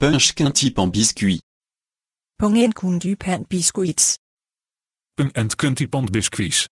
Punchkin type en biscuit. Punchkin type pan biscuits. Een en type en biscuits.